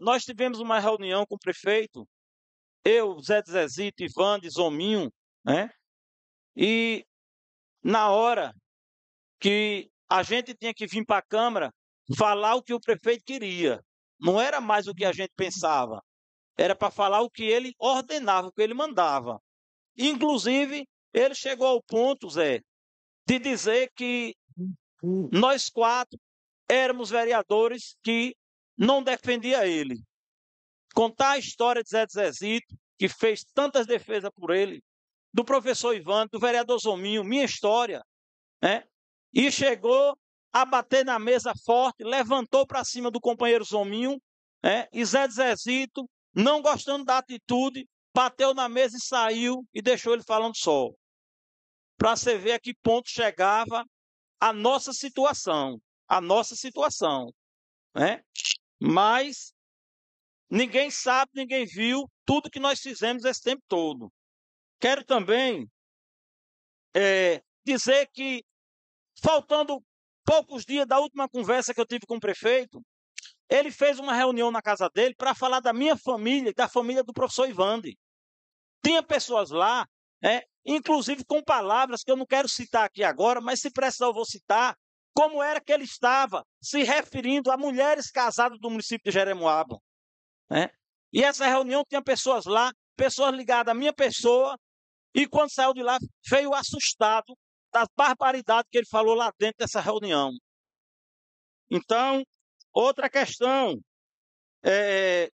Nós tivemos uma reunião com o prefeito, eu, Zé Zezito, Ivan, Zominho, né? E na hora que a gente tinha que vir para a Câmara falar o que o prefeito queria. Não era mais o que a gente pensava. Era para falar o que ele ordenava, o que ele mandava. Inclusive, ele chegou ao ponto, Zé, de dizer que nós quatro éramos vereadores que não defendia ele. Contar a história de Zé Zezito, que fez tantas defesas por ele, do professor Ivan, do vereador Zominho, minha história, né? E chegou a bater na mesa forte, levantou para cima do companheiro Zominho, né? e Zé Zezito, não gostando da atitude, bateu na mesa e saiu e deixou ele falando só. Para você ver a que ponto chegava a nossa situação, a nossa situação. Né? Mas ninguém sabe, ninguém viu tudo que nós fizemos esse tempo todo. Quero também é, dizer que, faltando poucos dias da última conversa que eu tive com o prefeito, ele fez uma reunião na casa dele para falar da minha família e da família do professor Ivande. Tinha pessoas lá, é, inclusive com palavras que eu não quero citar aqui agora, mas se precisar eu vou citar, como era que ele estava se referindo a mulheres casadas do município de Jeremoabo. Né? E essa reunião tinha pessoas lá, pessoas ligadas à minha pessoa, e quando saiu de lá, veio assustado das barbaridades que ele falou lá dentro dessa reunião. Então, outra questão. É...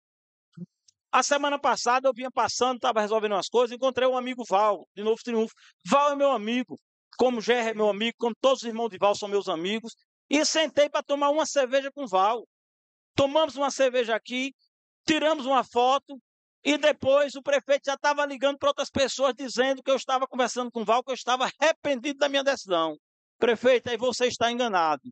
A semana passada eu vinha passando, estava resolvendo umas coisas, encontrei um amigo Val, de Novo Triunfo. Val é meu amigo, como Ger é meu amigo, como todos os irmãos de Val são meus amigos, e sentei para tomar uma cerveja com Val. Tomamos uma cerveja aqui, tiramos uma foto, e depois o prefeito já estava ligando para outras pessoas dizendo que eu estava conversando com Val, que eu estava arrependido da minha decisão. Prefeito, aí você está enganado.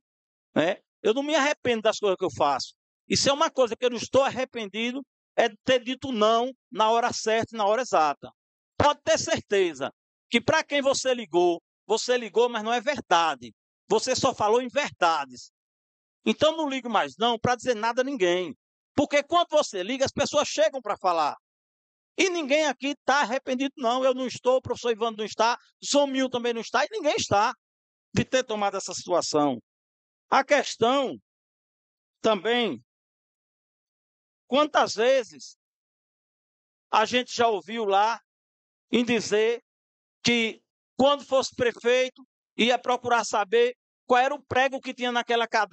Né? Eu não me arrependo das coisas que eu faço. Isso é uma coisa que eu não estou arrependido, é ter dito não na hora certa e na hora exata. Pode ter certeza que para quem você ligou, você ligou, mas não é verdade. Você só falou em verdades. Então não ligo mais não para dizer nada a ninguém. Porque quando você liga, as pessoas chegam para falar. E ninguém aqui está arrependido, não. Eu não estou, o professor Ivano não está, Mil também não está, e ninguém está de ter tomado essa situação. A questão também, quantas vezes a gente já ouviu lá em dizer que quando fosse prefeito, ia procurar saber qual era o prego que tinha naquela cadeira